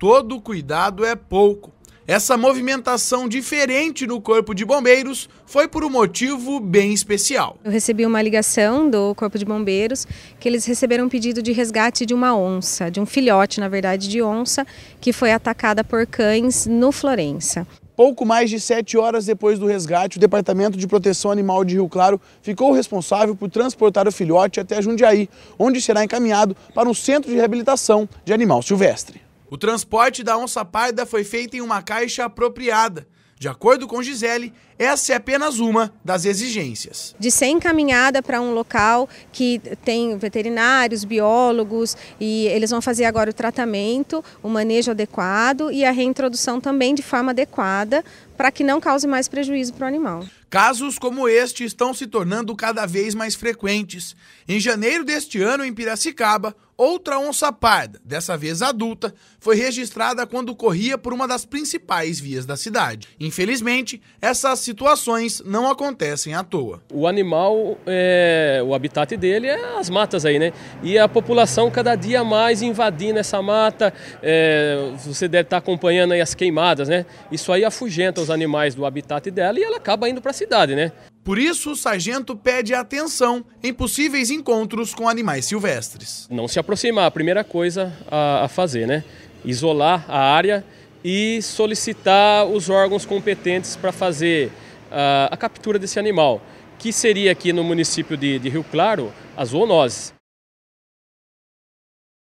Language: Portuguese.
todo cuidado é pouco. Essa movimentação diferente no Corpo de Bombeiros foi por um motivo bem especial. Eu recebi uma ligação do Corpo de Bombeiros que eles receberam um pedido de resgate de uma onça, de um filhote, na verdade, de onça, que foi atacada por cães no Florença. Pouco mais de sete horas depois do resgate, o Departamento de Proteção Animal de Rio Claro ficou responsável por transportar o filhote até Jundiaí, onde será encaminhado para um centro de reabilitação de animal silvestre. O transporte da onça parda foi feito em uma caixa apropriada. De acordo com Gisele, essa é apenas uma das exigências. De ser encaminhada para um local que tem veterinários, biólogos, e eles vão fazer agora o tratamento, o manejo adequado e a reintrodução também de forma adequada, para que não cause mais prejuízo para o animal. Casos como este estão se tornando cada vez mais frequentes. Em janeiro deste ano, em Piracicaba, Outra onça parda, dessa vez adulta, foi registrada quando corria por uma das principais vias da cidade. Infelizmente, essas situações não acontecem à toa. O animal, é, o habitat dele é as matas aí, né? E a população cada dia mais invadindo essa mata. É, você deve estar acompanhando aí as queimadas, né? Isso aí afugenta os animais do habitat dela e ela acaba indo para a cidade, né? Por isso, o sargento pede atenção em possíveis encontros com animais silvestres. Não se aproximar, a primeira coisa a fazer, né? Isolar a área e solicitar os órgãos competentes para fazer ah, a captura desse animal, que seria aqui no município de, Rio Claro, a zoonoses.